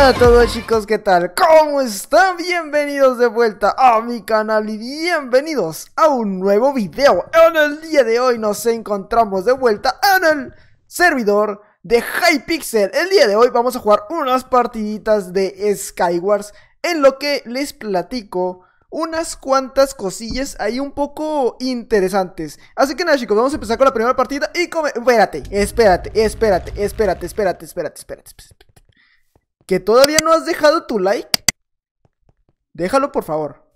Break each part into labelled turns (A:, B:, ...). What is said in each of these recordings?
A: Hola a todos chicos, ¿qué tal? ¿Cómo están? Bienvenidos de vuelta a mi canal y bienvenidos a un nuevo video. En el día de hoy nos encontramos de vuelta en el servidor de Hypixel. El día de hoy vamos a jugar unas partiditas de Skywars en lo que les platico unas cuantas cosillas ahí un poco interesantes. Así que nada, chicos, vamos a empezar con la primera partida y come... espérate, espérate, espérate, espérate, espérate, espérate, espérate. espérate que todavía no has dejado tu like, déjalo por favor.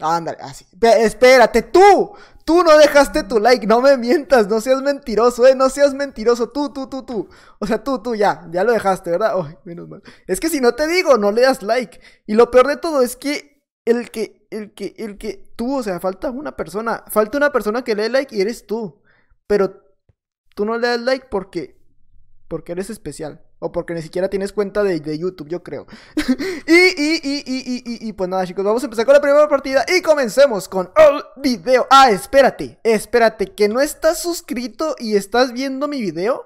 A: Ándale, así. Ah, espérate, tú, tú no dejaste tu like, no me mientas, no seas mentiroso, eh, no seas mentiroso, tú, tú, tú, tú. O sea, tú, tú, ya, ya lo dejaste, ¿verdad? Ay, menos mal. Es que si no te digo, no le das like. Y lo peor de todo es que el que, el que, el que, tú, o sea, falta una persona, falta una persona que le dé like y eres tú. Pero tú no le das like porque, porque eres especial. O porque ni siquiera tienes cuenta de, YouTube, yo creo. y, y, y, y, y, y, pues nada, chicos, vamos a empezar con la primera partida y comencemos con el video. Ah, espérate, espérate, que no estás suscrito y estás viendo mi video.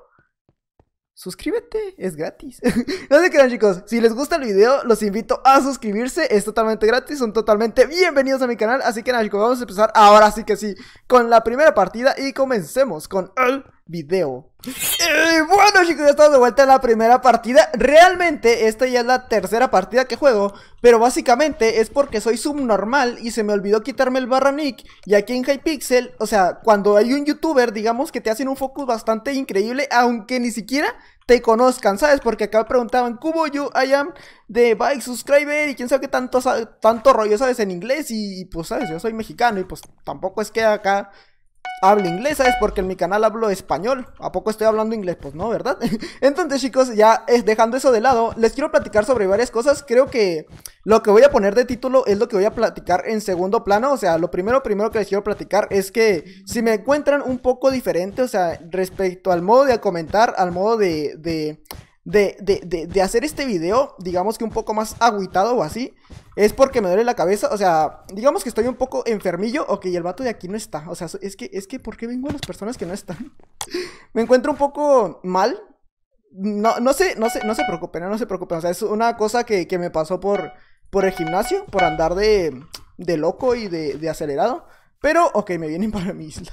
A: Suscríbete, es gratis. no se crean, chicos. Si les gusta el video, los invito a suscribirse. Es totalmente gratis, son totalmente bienvenidos a mi canal. Así que nada, chicos, vamos a empezar ahora sí que sí con la primera partida y comencemos con el video. Eh, bueno chicos, ya estamos de vuelta en la primera partida Realmente esta ya es la tercera partida que juego Pero básicamente es porque soy subnormal y se me olvidó quitarme el barra nick Y aquí en Hypixel, o sea, cuando hay un youtuber digamos que te hacen un focus bastante increíble Aunque ni siquiera te conozcan, ¿sabes? Porque acá preguntaban ¿Cómo yo I am de Bike Subscriber? Y quién sabe qué tanto, tanto rollo sabes en inglés y pues sabes, yo soy mexicano y pues tampoco es que acá Hablo inglesa es porque en mi canal hablo español. ¿A poco estoy hablando inglés? Pues no, ¿verdad? Entonces, chicos, ya es, dejando eso de lado, les quiero platicar sobre varias cosas. Creo que lo que voy a poner de título es lo que voy a platicar en segundo plano. O sea, lo primero, primero que les quiero platicar es que si me encuentran un poco diferente, o sea, respecto al modo de comentar, al modo de, de de, hacer este video, digamos que un poco más agüitado o así, es porque me duele la cabeza, o sea, digamos que estoy un poco enfermillo, ok, el vato de aquí no está, o sea, es que, es que, ¿por qué vengo a las personas que no están? me encuentro un poco mal, no, no sé, no sé, no se preocupen, no, se preocupen, o sea, es una cosa que, me pasó por, por el gimnasio, por andar de, de loco y de acelerado. Pero, ok, me vienen para mi isla.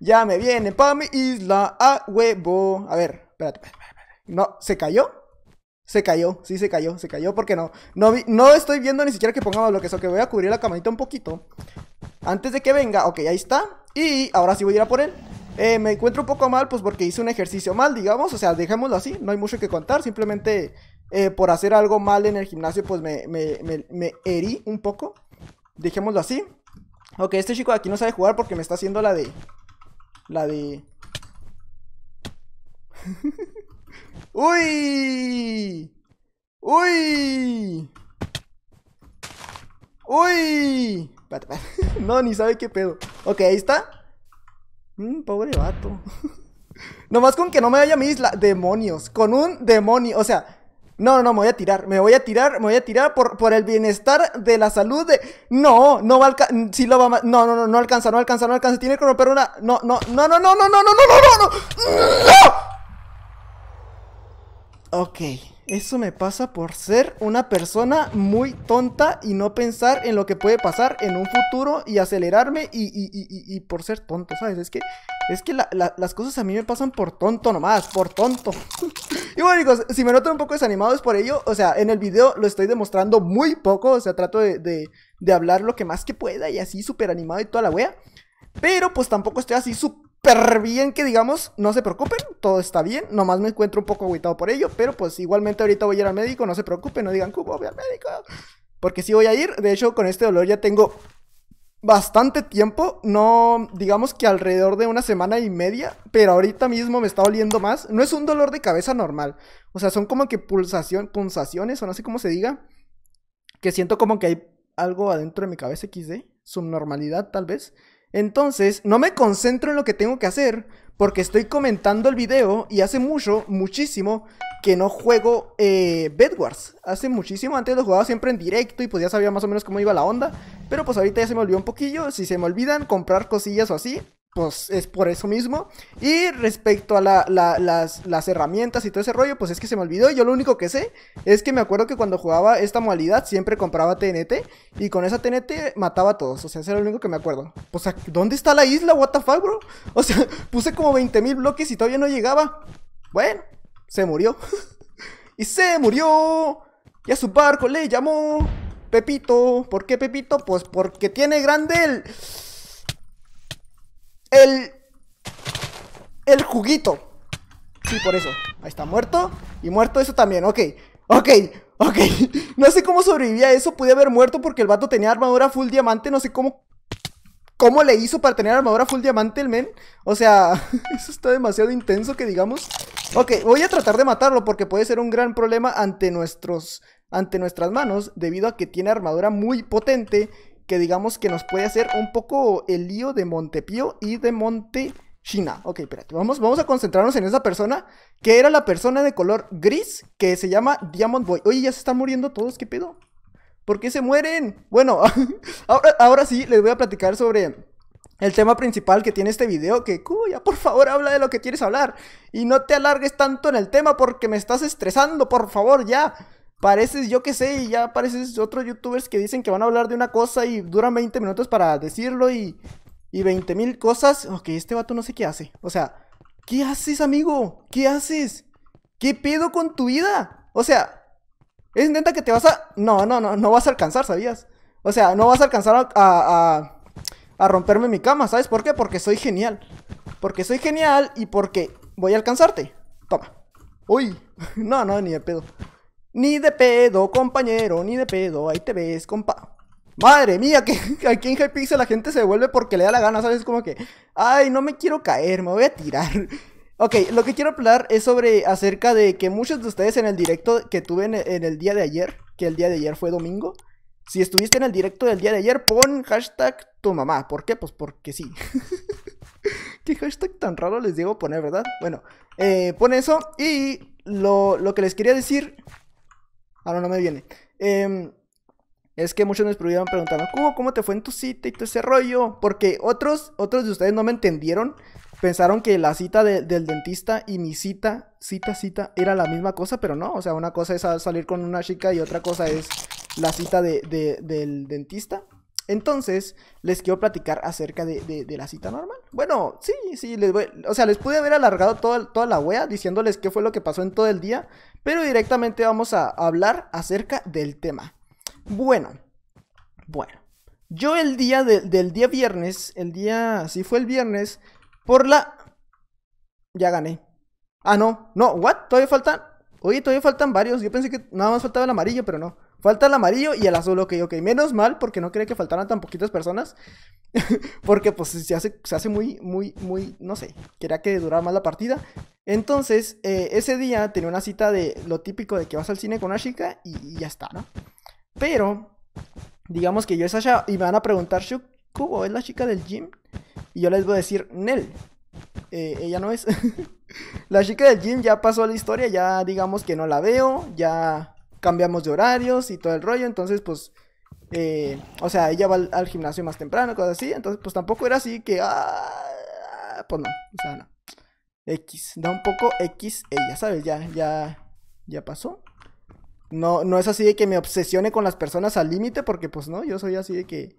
A: ya me vienen para mi isla, a huevo. A ver, espérate, espérate. No, ¿se cayó? Se cayó, sí se cayó, se cayó porque no. No, no estoy viendo ni siquiera que pongamos lo que que voy a cubrir la camarita un poquito. Antes de que venga, ok, ahí está. Y ahora sí voy a ir a por él. Eh, me encuentro un poco mal, pues porque hice un ejercicio mal, digamos. O sea, dejémoslo así, no hay mucho que contar. Simplemente eh, por hacer algo mal en el gimnasio, pues me, herí un poco. Dejémoslo así. Ok, este chico de aquí no sabe jugar porque me está haciendo la de... La de... ¡Uy! ¡Uy! ¡Uy! No, ni sabe qué pedo. Ok, ahí está. pobre vato. Nomás con que no me vaya a mi isla. Demonios. Con un demonio. O sea, no, no, me voy a tirar. Me voy a tirar, me voy a tirar por, por el bienestar de la salud de. No, no va a alcanzar. Sí lo va No, no, no, no alcanza, no alcanza, no alcanza. Tiene que romper una. No, no, no, no, no, no, no, no, no, no, no, no. ¡No! eso me pasa por ser una persona muy tonta y no pensar en lo que puede pasar en un futuro y acelerarme y, por ser tonto, ¿sabes? Es que, es que las cosas a mí me pasan por tonto nomás, por tonto. y bueno, chicos, si me notan un poco desanimado es por ello, o sea, en el video lo estoy demostrando muy poco, o sea, trato de, de, de hablar lo que más que pueda y así súper animado y toda la wea. Pero pues tampoco estoy así súper pero bien que digamos, no se preocupen, todo está bien, nomás me encuentro un poco agüitado por ello, pero pues igualmente ahorita voy a ir al médico, no se preocupen, no digan, que voy al médico? Porque sí voy a ir, de hecho con este dolor ya tengo bastante tiempo, no digamos que alrededor de una semana y media, pero ahorita mismo me está oliendo más, no es un dolor de cabeza normal, o sea, son como que pulsaciones o no sé cómo se diga, que siento como que hay algo adentro de mi cabeza XD, subnormalidad tal vez. Entonces, no me concentro en lo que tengo que hacer porque estoy comentando el video y hace mucho, muchísimo, que no juego eh, Bedwars. Hace muchísimo, antes lo jugaba siempre en directo y pues ya sabía más o menos cómo iba la onda. Pero pues ahorita ya se me olvidó un poquillo. Si se me olvidan comprar cosillas o así, pues es por eso mismo. Y respecto a las, herramientas y todo ese rollo, pues es que se me olvidó. Yo lo único que sé es que me acuerdo que cuando jugaba esta modalidad siempre compraba TNT y con esa TNT mataba a todos. O sea, eso es lo único que me acuerdo. O sea, ¿dónde está la isla? ¿What the fuck, bro? O sea, puse como 20.000 bloques y todavía no llegaba. Bueno, se murió. y se murió. Y a su barco le llamó Pepito. ¿Por qué Pepito? Pues porque tiene grande el el... El juguito Sí, por eso Ahí está, muerto Y muerto eso también, ok Ok, ok No sé cómo sobrevivía eso Pude haber muerto porque el vato tenía armadura full diamante No sé cómo... ¿Cómo le hizo para tener armadura full diamante el men? O sea, eso está demasiado intenso que digamos Ok, voy a tratar de matarlo porque puede ser un gran problema ante nuestros... Ante nuestras manos, debido a que tiene armadura muy potente que digamos que nos puede hacer un poco el lío de Montepío y de Monte China. Ok, espérate, vamos, vamos a concentrarnos en esa persona, que era la persona de color gris, que se llama Diamond Boy. Oye, ya se están muriendo todos, ¿qué pedo? ¿Por qué se mueren? Bueno, ahora, ahora sí les voy a platicar sobre el tema principal que tiene este video, que cuya, por favor, habla de lo que quieres hablar. Y no te alargues tanto en el tema porque me estás estresando, por favor, ya pareces, yo qué sé, y ya pareces otros youtubers que dicen que van a hablar de una cosa y duran 20 minutos para decirlo y, y 20 mil cosas. Ok, este vato no sé qué hace. O sea, ¿qué haces, amigo? ¿Qué haces? ¿Qué pedo con tu vida? O sea, es intenta que te vas a... No, no, no, no vas a alcanzar, ¿sabías? O sea, no vas a alcanzar a, a, a romperme mi cama, ¿sabes por qué? Porque soy genial. Porque soy genial y porque voy a alcanzarte. Toma. Uy, no, no, ni de pedo. Ni de pedo, compañero, ni de pedo, ahí te ves, compa. Madre mía, que aquí en Hypixel la gente se devuelve porque le da la gana, ¿sabes? Como que, ay, no me quiero caer, me voy a tirar. Ok, lo que quiero hablar es sobre acerca de que muchos de ustedes en el directo que tuve en, el día de ayer, que el día de ayer fue domingo, si estuviste en el directo del día de ayer, pon hashtag tu mamá. ¿Por qué? Pues porque sí. qué hashtag tan raro les digo poner, ¿verdad? Bueno, eh, pon eso y lo, lo que les quería decir Ahora no, me viene. Em, es que muchos me estuvieron preguntando, ¿cómo, ¿cómo te fue en tu cita y todo ese rollo? Porque otros, otros de ustedes no me entendieron. Pensaron que la cita del dentista y mi cita, cita, cita, era la misma cosa, pero no. O sea, una cosa es salir con una chica y otra cosa es la cita de, del dentista. Entonces, les quiero platicar acerca de, la cita normal. Bueno, sí, sí, les voy, o sea, les pude haber alargado toda, toda la wea diciéndoles qué fue lo que pasó en todo el día, pero directamente vamos a hablar acerca del tema. Bueno, bueno, yo el día del día viernes, el día, si fue el viernes, por la... Ya gané. Ah, no, no, what? Todavía faltan... Oye, todavía faltan varios. Yo pensé que nada más faltaba el amarillo, pero no. Falta el amarillo y el azul, ok, ok. Menos mal porque no creo que faltaran tan poquitas personas. porque pues se hace, se hace muy, muy, muy, no sé. Quería que durara más la partida. Entonces, eh, ese día tenía una cita de lo típico de que vas al cine con una chica y, ya está, ¿no? Pero, digamos que yo es allá y me van a preguntar, ¿Cubo es la chica del gym? Y yo les voy a decir, Nel. Eh, ella no es. la chica del gym ya pasó a la historia, ya digamos que no la veo, ya cambiamos de horarios y todo el rollo, entonces pues... Eh, o sea, ella va al, gimnasio más temprano, cosas así. Entonces, pues tampoco era así que. Ah, pues no, o sea, no. X, da un poco X ella, ¿sabes? Ya, ya, ya pasó. No, no es así de que me obsesione con las personas al límite, porque pues no, yo soy así de que.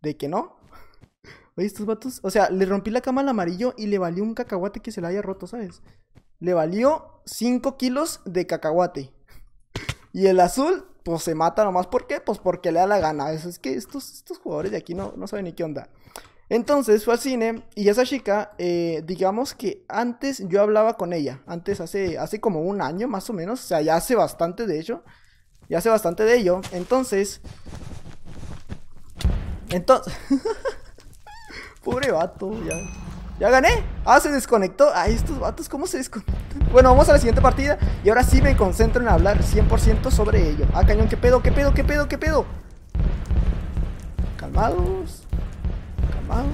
A: De que no. Oye, estos vatos. O sea, le rompí la cama al amarillo y le valió un cacahuate que se la haya roto, ¿sabes? Le valió 5 kilos de cacahuate. Y el azul, pues se mata nomás. ¿Por qué? Pues porque le da la gana. es que estos, estos jugadores de aquí no, no saben ni qué onda. Entonces fue al cine y esa chica, eh, digamos que antes yo hablaba con ella, antes hace, hace como un año más o menos, o sea, ya hace bastante de ello, ya hace bastante de ello, entonces, entonces, pobre vato, ya, ¿Ya gané? Ah, se desconectó. Ay, estos vatos, ¿cómo se desconectan? Bueno, vamos a la siguiente partida. Y ahora sí me concentro en hablar 100% sobre ello. Ah, cañón, ¿qué pedo? ¿Qué pedo? ¿Qué pedo? ¿Qué pedo? Calmados. Calmados.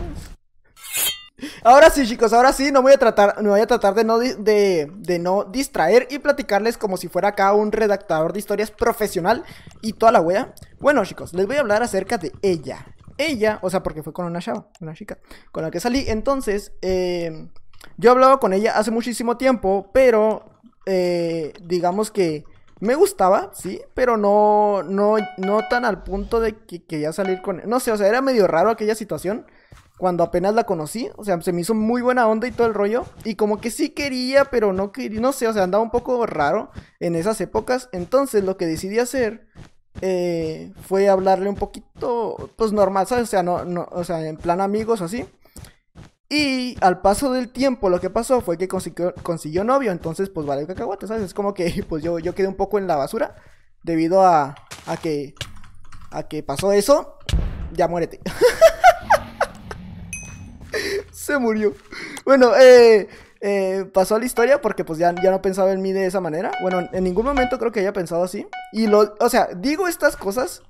A: Ahora sí, chicos, ahora sí, no voy a tratar, me voy a tratar de no, de, de no distraer y platicarles como si fuera acá un redactador de historias profesional y toda la wea. Bueno, chicos, les voy a hablar acerca de ella, ella, o sea, porque fue con una chava, una chica, con la que salí. Entonces, eh, yo hablaba con ella hace muchísimo tiempo, pero eh, digamos que me gustaba, sí, pero no, no, no tan al punto de que quería salir con... No sé, o sea, era medio raro aquella situación cuando apenas la conocí, o sea, se me hizo muy buena onda y todo el rollo, y como que sí quería, pero no quería, no sé, o sea, andaba un poco raro en esas épocas, entonces lo que decidí hacer eh, fue hablarle un poquito, pues normal, ¿sabes? O sea, no, no, sea, en plan amigos así. Y al paso del tiempo lo que pasó fue que consiguió, novio, entonces pues vale cacahuate, ¿sabes? Es como que pues yo, yo quedé un poco en la basura debido a, a que a que pasó eso, ya muérete. Se murió. Bueno, eh eh, pasó a la historia porque pues ya, ya no pensaba en mí de esa manera. Bueno, en ningún momento creo que haya pensado así. Y lo, o sea, digo estas cosas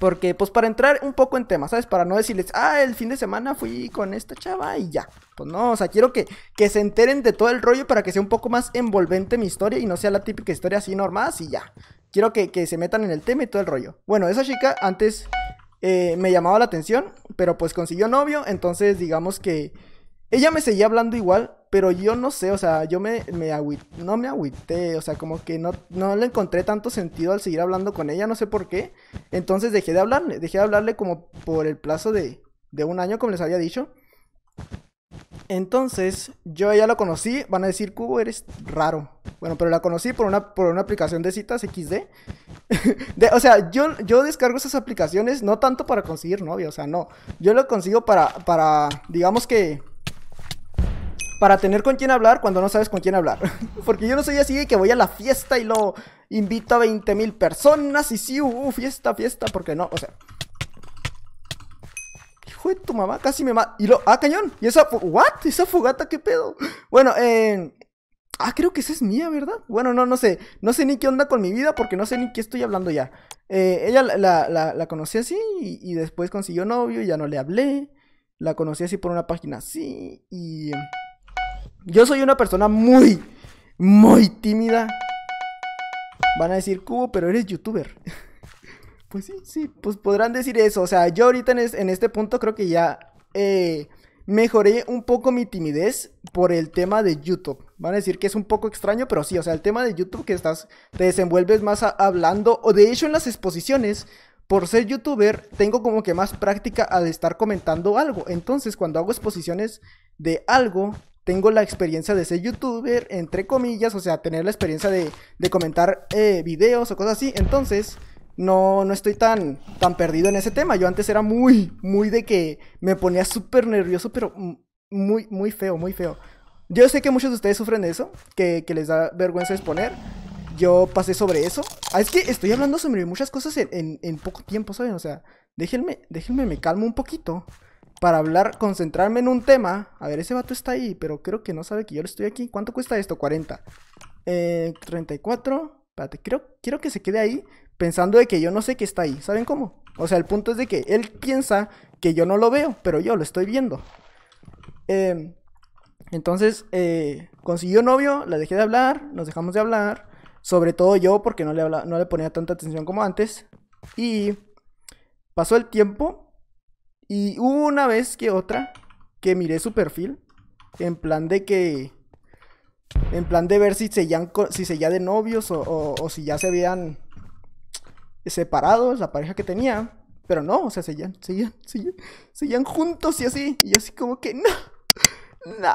A: porque, pues, para entrar un poco en tema, ¿sabes? Para no decirles, ah, el fin de semana fui con esta chava y ya. Pues no, o sea, quiero que, que se enteren de todo el rollo para que sea un poco más envolvente mi historia y no sea la típica historia así normal y ya. Quiero que, se metan en el tema y todo el rollo. Bueno, esa chica antes eh, me llamaba la atención, pero pues consiguió novio, entonces digamos que ella me seguía hablando igual, pero yo no sé, o sea, yo me, me no me agüité, o sea, como que no, no le encontré tanto sentido al seguir hablando con ella, no sé por qué. Entonces dejé de hablarle, dejé de hablarle como por el plazo de, de un año, como les había dicho. Entonces, yo ya la conocí, van a decir, Cubo, eres raro. Bueno, pero la conocí por una, por una aplicación de citas XD. o sea, yo, yo descargo esas aplicaciones no tanto para conseguir novia, o sea, no. Yo lo consigo para, para digamos que para tener con quién hablar cuando no sabes con quién hablar. Porque yo no soy así de que voy a la fiesta y lo invito a 20.000 mil personas y sí, uh, fiesta, fiesta, porque no, o sea. Hijo de tu mamá, casi me mata. Y lo, ah, cañón. Y esa, what? Esa fogata, qué pedo. Bueno, eh. Ah, creo que esa es mía, ¿verdad? Bueno, no, no sé. No sé ni qué onda con mi vida porque no sé ni qué estoy hablando ya. Eh, ella la, la, conocí así y, y, después consiguió novio y ya no le hablé. La conocí así por una página así y... Yo soy una persona muy, muy tímida. Van a decir, Cubo, pero eres youtuber. pues sí, sí, pues podrán decir eso. O sea, yo ahorita en, este punto creo que ya eh, mejoré un poco mi timidez por el tema de YouTube. Van a decir que es un poco extraño, pero sí, o sea, el tema de YouTube que estás, te desenvuelves más hablando, o de hecho en las exposiciones, por ser youtuber, tengo como que más práctica al estar comentando algo. Entonces, cuando hago exposiciones de algo, tengo la experiencia de ser youtuber, entre comillas, o sea, tener la experiencia de, comentar eh, videos o cosas así. Entonces, no, no estoy tan, tan perdido en ese tema. Yo antes era muy, muy de que me ponía súper nervioso, pero muy, muy feo, muy feo. Yo sé que muchos de ustedes sufren de eso, que, les da vergüenza exponer. Yo pasé sobre eso. Ah, es que estoy hablando sobre muchas cosas en, en poco tiempo, ¿saben? O sea, déjenme, déjenme, me calmo un poquito para hablar, concentrarme en un tema. A ver, ese vato está ahí, pero creo que no sabe que yo estoy aquí. ¿Cuánto cuesta esto? 40. Eh, 34. Espérate, quiero, quiero que se quede ahí pensando de que yo no sé que está ahí. ¿Saben cómo? O sea, el punto es de que él piensa que yo no lo veo, pero yo lo estoy viendo. Em, entonces, eh, consiguió novio, la dejé de hablar, nos dejamos de hablar. Sobre todo yo, porque no le, no le ponía tanta atención como antes. Y pasó el tiempo y una vez que otra que miré su perfil, en plan de que... En plan de ver si se ya, si se ya de novios o, o, si ya se habían separados, la pareja que tenía. Pero no, o sea, se seguían, se seguían juntos y así. Y así como que no, no.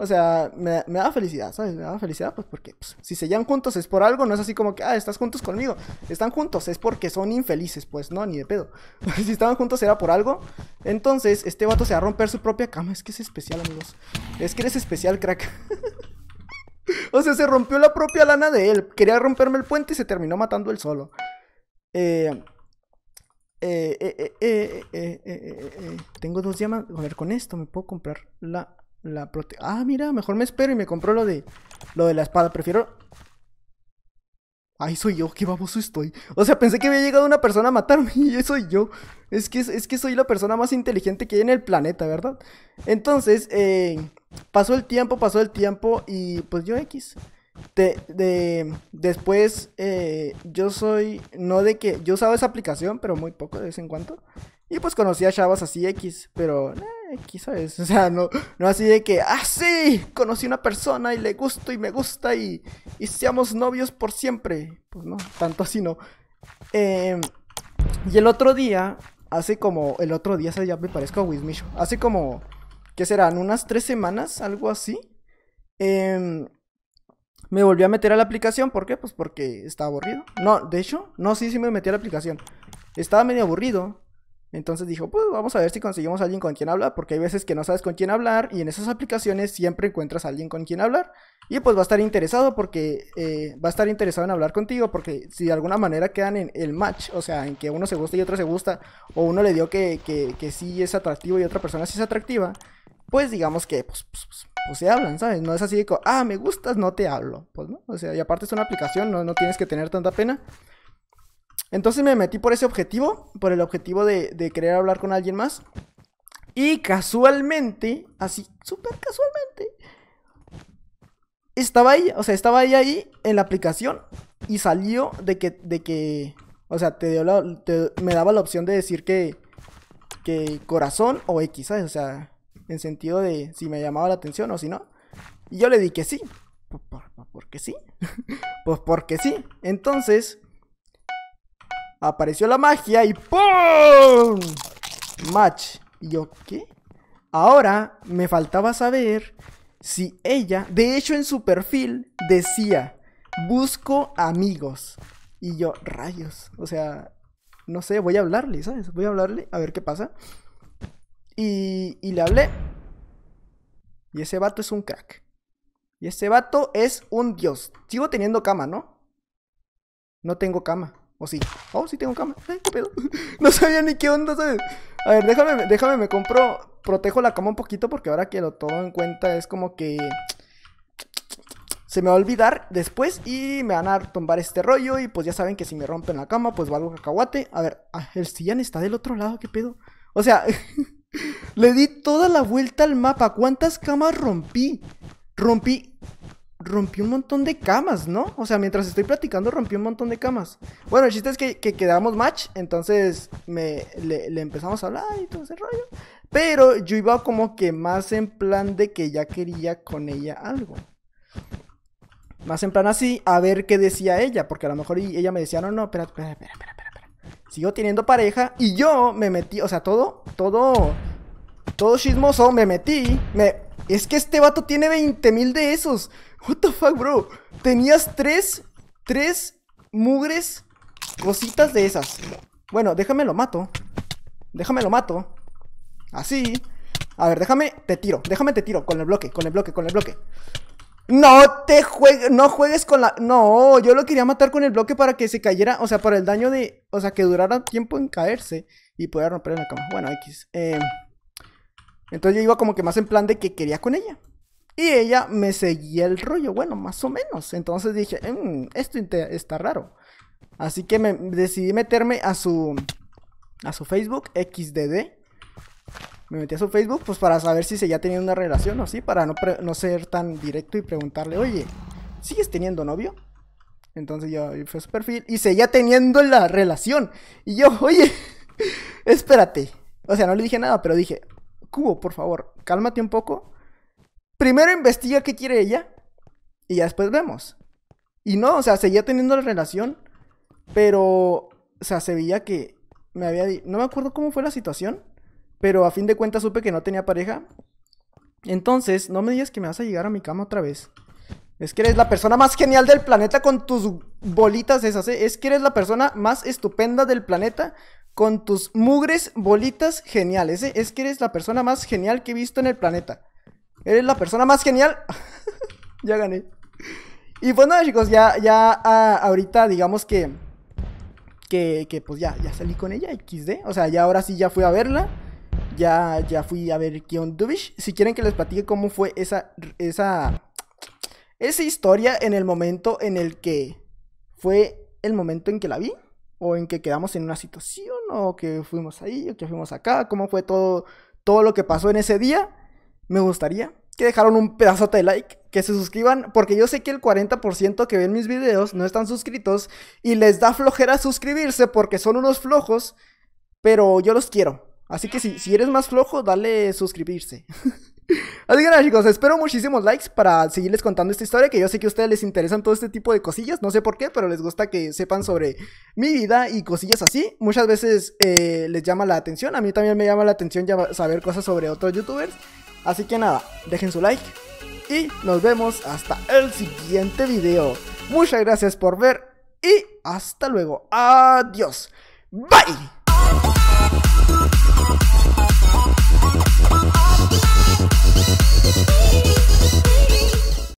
A: O sea, me, da felicidad, ¿sabes? Me da felicidad, pues porque pues, si se llevan juntos es por algo, no es así como que, ah, estás juntos conmigo. Están juntos, es porque son infelices, pues no, ni de pedo. si estaban juntos era por algo. Entonces, este vato se va a romper su propia cama. Es que es especial, amigos. Es que eres especial, crack. o sea, se rompió la propia lana de él. Quería romperme el puente y se terminó matando él solo. Eh. Eh, eh, eh, eh, tengo dos llamas. A ver, con esto me puedo comprar la la Ah, mira, mejor me espero y me compro lo de... Lo de la espada, prefiero... Ay, soy yo, qué baboso estoy. O sea, pensé que había llegado una persona a matarme y soy yo. Es que, es que soy la persona más inteligente que hay en el planeta, ¿verdad? Entonces, eh, pasó el tiempo, pasó el tiempo y pues yo X. De, después, eh, yo soy, no de que, yo usaba esa aplicación, pero muy poco de vez en cuando. Y pues conocí a chavas así X, pero... Quizás, ¿sabes? O sea, no, así de que, ah, sí, conocí una persona y le gusto y me gusta y, y seamos novios por siempre. Pues no, tanto así no. Em, y el otro día, hace como, el otro día, sea, ya me parezco a Wizmish. hace como, ¿qué serán? Unas tres semanas, algo así. Em, me volví a meter a la aplicación, ¿por qué? Pues porque estaba aburrido. No, de hecho, no, sí, sí me metí a la aplicación. Estaba medio aburrido. Entonces dijo, pues vamos a ver si conseguimos a alguien con quien hablar, porque hay veces que no sabes con quién hablar y en esas aplicaciones siempre encuentras a alguien con quien hablar y pues va a estar interesado porque eh, va a estar interesado en hablar contigo, porque si de alguna manera quedan en el match, o sea, en que uno se gusta y otro se gusta, o uno le dio que, que, que sí es atractivo y otra persona sí es atractiva, pues digamos que pues, pues, pues, pues se hablan, ¿sabes? No es así de, ah, me gustas, no te hablo, pues o sea, y aparte es una aplicación, no, no tienes que tener tanta pena. Entonces me metí por ese objetivo, por el objetivo de, querer hablar con alguien más. Y casualmente, así, súper casualmente, estaba ahí, o sea, estaba ahí ahí en la aplicación y salió de que, de que o sea, te dio me daba la opción de decir que, que corazón o X, O sea, en sentido de si me llamaba la atención o si no. Y yo le di que sí. Pues, pues, porque sí. pues porque sí. Entonces, Apareció la magia y ¡pum! Match. ¿Y yo qué? Ahora me faltaba saber si ella, de hecho en su perfil decía, busco amigos. Y yo, rayos, o sea, no sé, voy a hablarle, ¿sabes? Voy a hablarle, a ver qué pasa. Y, y le hablé. Y ese vato es un crack. Y ese vato es un dios. Sigo teniendo cama, ¿no? No tengo cama. ¿O sí? Oh, sí tengo cama. Ay, eh, ¿Qué pedo? No sabía ni qué onda, ¿sabes? A ver, déjame, déjame, me compro. Protejo la cama un poquito porque ahora que lo tomo en cuenta es como que. Se me va a olvidar después y me van a tumbar este rollo. Y pues ya saben que si me rompen la cama, pues va valgo cacahuate. A ver, ah, el sillán está del otro lado, ¿qué pedo? O sea, le di toda la vuelta al mapa. ¿Cuántas camas rompí? Rompí Rompió un montón de camas, ¿no? O sea, mientras estoy platicando, rompió un montón de camas. Bueno, el chiste es que, que quedamos match, entonces le, empezamos a hablar y todo ese rollo. Pero yo iba como que más en plan de que ya quería con ella algo. Más en plan así, a ver qué decía ella, porque a lo mejor ella me decía, no, no, espera, espera, espera, espera, espera. Sigo teniendo pareja y yo me metí, o sea, todo, todo, todo chismoso, me metí, Es que este vato tiene 20 mil de esos. What the fuck, bro. Tenías tres, tres mugres cositas de esas. Bueno, déjame lo mato. Déjame lo mato. Así. A ver, déjame, te tiro. Déjame te tiro con el bloque, con el bloque, con el bloque. No te juegues, no juegues con la... No, yo lo quería matar con el bloque para que se cayera, o sea, para el daño de... O sea, que durara tiempo en caerse y poder romper la cama. Bueno, X. Eh. entonces yo iba como que más en plan de que quería con ella. Y ella me seguía el rollo, bueno, más o menos. Entonces dije, mm, esto está raro. Así que me decidí meterme a su a su Facebook XDD. Me metí a su Facebook pues para saber si ya tenía una relación o así, para no, no ser tan directo y preguntarle, "Oye, ¿sigues teniendo novio?" Entonces yo a su perfil y seguía teniendo la relación. Y yo, "Oye, espérate." O sea, no le dije nada, pero dije, "Cubo, por favor, cálmate un poco." primero investiga qué quiere ella y ya después vemos. Y no, o sea, seguía teniendo la relación, pero, o sea, se veía que me había... No me acuerdo cómo fue la situación, pero a fin de cuentas supe que no tenía pareja. Entonces, no me digas que me vas a llegar a mi cama otra vez. Es que eres la persona más genial del planeta con tus bolitas esas, ¿eh? Es que eres la persona más estupenda del planeta con tus mugres bolitas geniales, ¿eh? Es que eres la persona más genial que he visto en el planeta. Eres la persona más genial. ya gané. Y pues nada, chicos, ya, ya ah, ahorita digamos que, que, que pues ya, ya salí con ella, XD. O sea, ya ahora sí ya fui a verla. Ya, ya fui a ver Kion Dubish. Si quieren que les platique cómo fue esa, esa, esa historia en el momento en el que fue el momento en que la vi. O en que quedamos en una situación, o que fuimos ahí, o que fuimos acá, cómo fue todo, todo lo que pasó en ese día me gustaría que dejaron un pedazote de like, que se suscriban, porque yo sé que el 40% que ven mis videos no están suscritos y les da flojera suscribirse porque son unos flojos, pero yo los quiero. Así que si, si eres más flojo, dale suscribirse. Así que nada chicos, espero muchísimos likes para seguirles contando esta historia, que yo sé que a ustedes les interesan todo este tipo de cosillas, no sé por qué, pero les gusta que sepan sobre mi vida y cosillas así. Muchas veces eh, les llama la atención, a mí también me llama la atención saber cosas sobre otros youtubers. Así que nada, dejen su like y nos vemos hasta el siguiente video. Muchas gracias por ver y hasta luego. Adiós. Bye.